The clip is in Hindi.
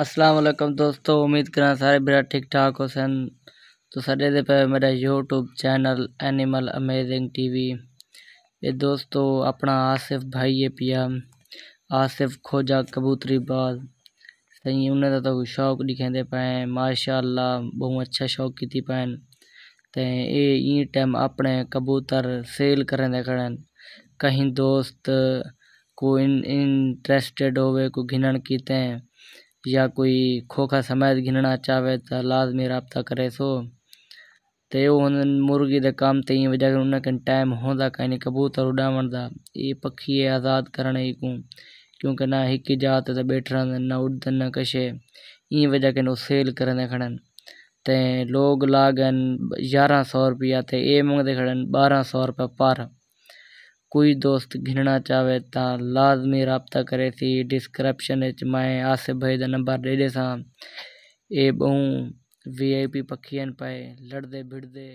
असलम दोस्तों उम्मीद करा सारे बड़ा ठीक ठाक हो तो साढ़े दे पे मेरा YouTube channel animal amazing TV ये दोस्तों अपना आसिफ भाई है पिया आसिफ खोजा कबूतरी बाज सही उन्हें तो, तो शौक दिखेंदे पाए माशाल्लाह बहुत अच्छा शौक की पाए तो ये ई टाइम अपने कबूतर सेल करें खड़न कहीं दोस्त को इंटरेस्टेड होवे को घिनन या कोई खोखा समेत घिनना चाहे तो लाजमी में रबता करे सो तो यो मुर्गी दे काम तो ये वजह उन टाइम होंदा कहीं कबूतर उड़ावण ये पक्षी आज़ाद करण कू क्योंकि ना एक जात ते बैठा ना उड़दन ना कशे ई वजह कन सेल करने खड़न ते लोग लागन यारह सौ रुपया ते ए मंगते खड़न बारह सौ रुपया पर कोई दोस्त घिनना चाहे तो लाजमी रबता करे थी डिस्क्रिप्शन विच मैं आसिफ भाई का नंबर दे देसा ए आई पी पखी पए लड़दे भिड़ते